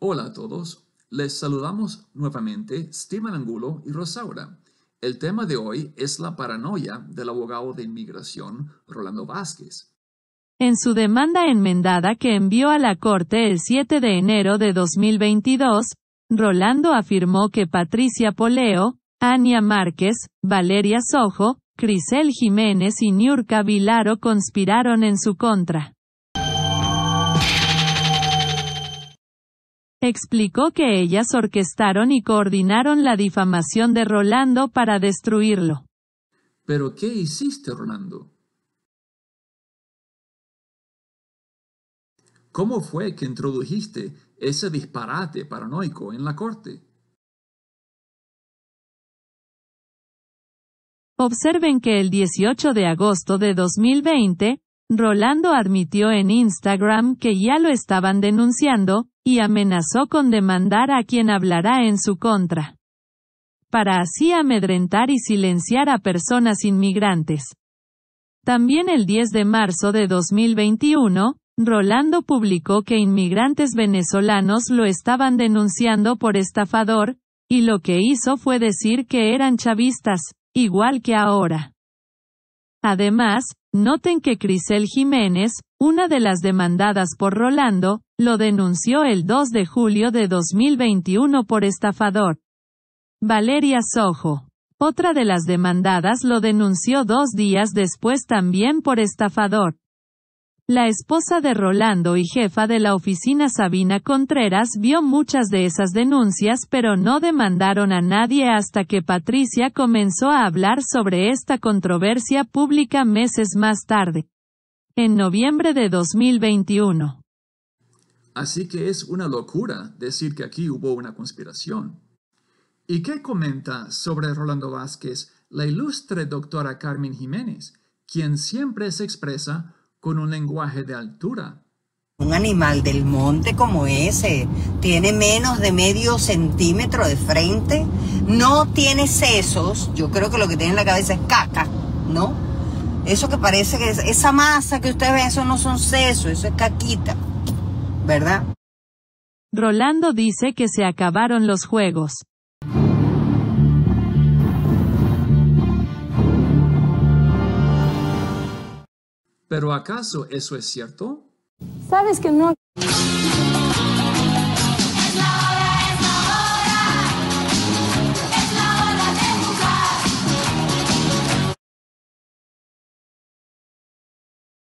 Hola a todos, les saludamos nuevamente Steven Angulo y Rosaura. El tema de hoy es la paranoia del abogado de inmigración Rolando Vázquez. En su demanda enmendada que envió a la Corte el 7 de enero de 2022, Rolando afirmó que Patricia Poleo, Ania Márquez, Valeria Sojo, Crisel Jiménez y Nurka Vilaro conspiraron en su contra. Explicó que ellas orquestaron y coordinaron la difamación de Rolando para destruirlo. ¿Pero qué hiciste, Rolando? ¿Cómo fue que introdujiste ese disparate paranoico en la corte? Observen que el 18 de agosto de 2020, Rolando admitió en Instagram que ya lo estaban denunciando, y amenazó con demandar a quien hablará en su contra. Para así amedrentar y silenciar a personas inmigrantes. También el 10 de marzo de 2021, Rolando publicó que inmigrantes venezolanos lo estaban denunciando por estafador, y lo que hizo fue decir que eran chavistas, igual que ahora. Además, noten que Crisel Jiménez, una de las demandadas por Rolando, lo denunció el 2 de julio de 2021 por estafador. Valeria Sojo. Otra de las demandadas lo denunció dos días después también por estafador. La esposa de Rolando y jefa de la oficina Sabina Contreras vio muchas de esas denuncias pero no demandaron a nadie hasta que Patricia comenzó a hablar sobre esta controversia pública meses más tarde, en noviembre de 2021. Así que es una locura decir que aquí hubo una conspiración. ¿Y qué comenta sobre Rolando Vázquez la ilustre doctora Carmen Jiménez, quien siempre se expresa con un lenguaje de altura. Un animal del monte como ese tiene menos de medio centímetro de frente, no tiene sesos, yo creo que lo que tiene en la cabeza es caca, ¿no? Eso que parece que es esa masa que ustedes ven, eso no son sesos, eso es caquita, ¿verdad? Rolando dice que se acabaron los juegos. Pero ¿acaso eso es cierto? Sabes que no.